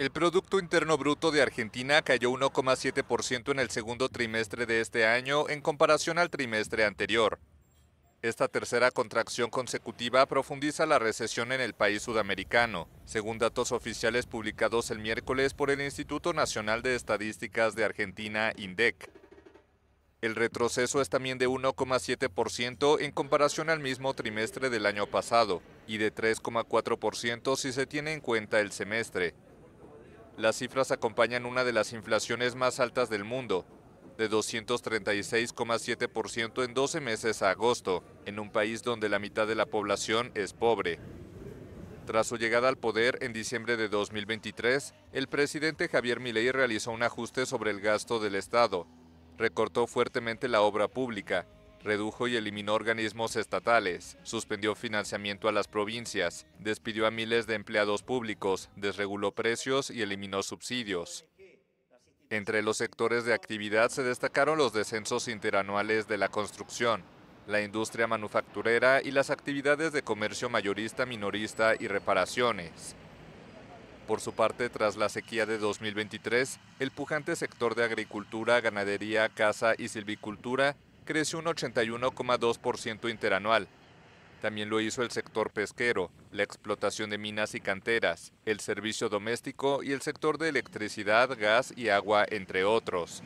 El Producto Interno Bruto de Argentina cayó 1,7% en el segundo trimestre de este año en comparación al trimestre anterior. Esta tercera contracción consecutiva profundiza la recesión en el país sudamericano, según datos oficiales publicados el miércoles por el Instituto Nacional de Estadísticas de Argentina, INDEC. El retroceso es también de 1,7% en comparación al mismo trimestre del año pasado y de 3,4% si se tiene en cuenta el semestre, las cifras acompañan una de las inflaciones más altas del mundo, de 236,7% en 12 meses a agosto, en un país donde la mitad de la población es pobre. Tras su llegada al poder en diciembre de 2023, el presidente Javier Milei realizó un ajuste sobre el gasto del Estado, recortó fuertemente la obra pública redujo y eliminó organismos estatales, suspendió financiamiento a las provincias, despidió a miles de empleados públicos, desreguló precios y eliminó subsidios. Entre los sectores de actividad se destacaron los descensos interanuales de la construcción, la industria manufacturera y las actividades de comercio mayorista, minorista y reparaciones. Por su parte, tras la sequía de 2023, el pujante sector de agricultura, ganadería, caza y silvicultura creció un 81,2% interanual. También lo hizo el sector pesquero, la explotación de minas y canteras, el servicio doméstico y el sector de electricidad, gas y agua, entre otros.